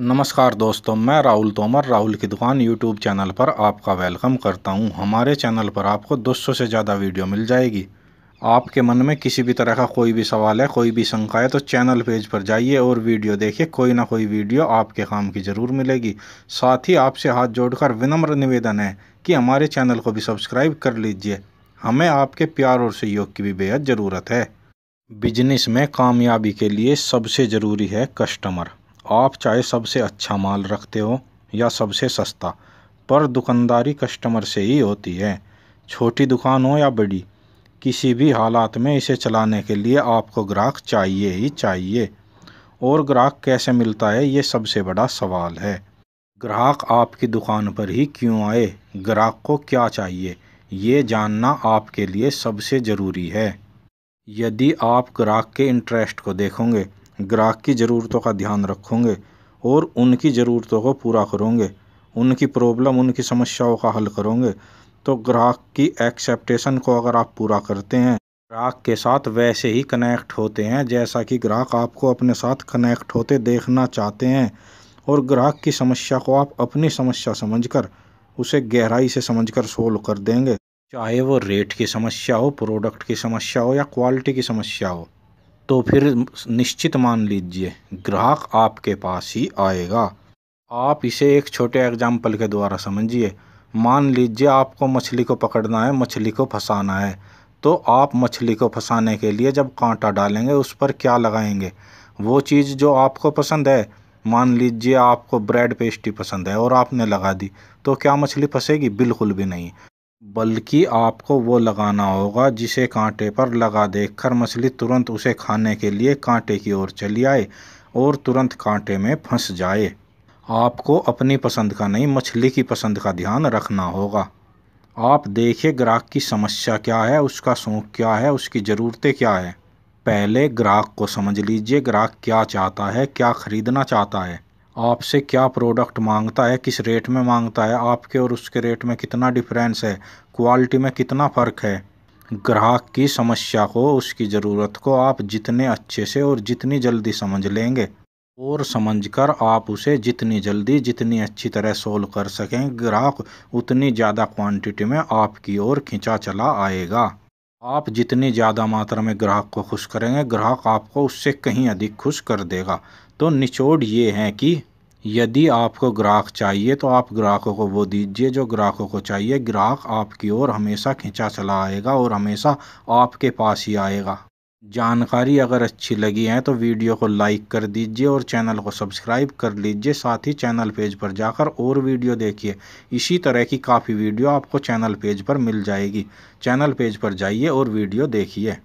नमस्कार दोस्तों मैं राहुल तोमर राहुल की दुकान यूट्यूब चैनल पर आपका वेलकम करता हूं हमारे चैनल पर आपको 200 से ज़्यादा वीडियो मिल जाएगी आपके मन में किसी भी तरह का कोई भी सवाल है कोई भी शंका है तो चैनल पेज पर जाइए और वीडियो देखिए कोई ना कोई वीडियो आपके काम की ज़रूर मिलेगी साथ ही आपसे हाथ जोड़कर विनम्र निवेदन है कि हमारे चैनल को भी सब्सक्राइब कर लीजिए हमें आपके प्यार और सहयोग की भी बेहद ज़रूरत है बिजनेस में कामयाबी के लिए सबसे ज़रूरी है कस्टमर आप चाहे सबसे अच्छा माल रखते हो या सबसे सस्ता पर दुकानदारी कस्टमर से ही होती है छोटी दुकान हो या बड़ी किसी भी हालात में इसे चलाने के लिए आपको ग्राहक चाहिए ही चाहिए और ग्राहक कैसे मिलता है ये सबसे बड़ा सवाल है ग्राहक आपकी दुकान पर ही क्यों आए ग्राहक को क्या चाहिए ये जानना आपके लिए सबसे ज़रूरी है यदि आप ग्राहक के इंटरेस्ट को देखोगे ग्राहक की ज़रूरतों का ध्यान रखोगे और उनकी ज़रूरतों को पूरा करोगे उनकी प्रॉब्लम उनकी समस्याओं का हल करोगे तो ग्राहक की एक्सेप्टेशन को अगर आप पूरा करते हैं ग्राहक के साथ वैसे ही कनेक्ट होते हैं जैसा कि ग्राहक आपको अपने साथ कनेक्ट होते देखना चाहते हैं और ग्राहक की समस्या को आप अपनी समस्या समझकर उसे गहराई से समझकर सोल्व कर देंगे चाहे वो रेट की समस्या हो प्रोडक्ट की समस्या हो या क्वालिटी की समस्या हो तो फिर निश्चित मान लीजिए ग्राहक आपके पास ही आएगा आप इसे एक छोटे एग्जाम्पल के द्वारा समझिए मान लीजिए आपको मछली को पकड़ना है मछली को फंसाना है तो आप मछली को फंसाने के लिए जब कांटा डालेंगे उस पर क्या लगाएंगे वो चीज़ जो आपको पसंद है मान लीजिए आपको ब्रेड पेस्ट्री पसंद है और आपने लगा दी तो क्या मछली फंसेगी बिल्कुल भी नहीं बल्कि आपको वो लगाना होगा जिसे कांटे पर लगा देखकर मछली तुरंत उसे खाने के लिए कांटे की ओर चली आए और तुरंत कांटे में फंस जाए आपको अपनी पसंद का नहीं मछली की पसंद का ध्यान रखना होगा आप देखिए ग्राहक की समस्या क्या है उसका शौक क्या है उसकी ज़रूरतें क्या है पहले ग्राहक को समझ लीजिए ग्राहक क्या चाहता है क्या ख़रीदना चाहता है आपसे क्या प्रोडक्ट मांगता है किस रेट में मांगता है आपके और उसके रेट में कितना डिफरेंस है क्वालिटी में कितना फ़र्क है ग्राहक की समस्या को उसकी ज़रूरत को आप जितने अच्छे से और जितनी जल्दी समझ लेंगे और समझकर आप उसे जितनी जल्दी जितनी अच्छी तरह सोल्व कर सकें ग्राहक उतनी ज़्यादा क्वांटिटी में आपकी ओर खींचा चला आएगा आप जितनी ज़्यादा मात्रा में ग्राहक को खुश करेंगे ग्राहक आपको उससे कहीं अधिक खुश कर देगा तो निचोड़ ये हैं कि यदि आपको ग्राहक चाहिए तो आप ग्राहकों को वो दीजिए जो ग्राहकों को चाहिए ग्राहक आपकी ओर हमेशा खींचा चला आएगा और हमेशा आपके पास ही आएगा जानकारी अगर अच्छी लगी है तो वीडियो को लाइक कर दीजिए और चैनल को सब्सक्राइब कर लीजिए साथ ही चैनल पेज पर जाकर और वीडियो देखिए इसी तरह की काफ़ी वीडियो आपको चैनल पेज पर मिल जाएगी चैनल पेज पर जाइए और वीडियो देखिए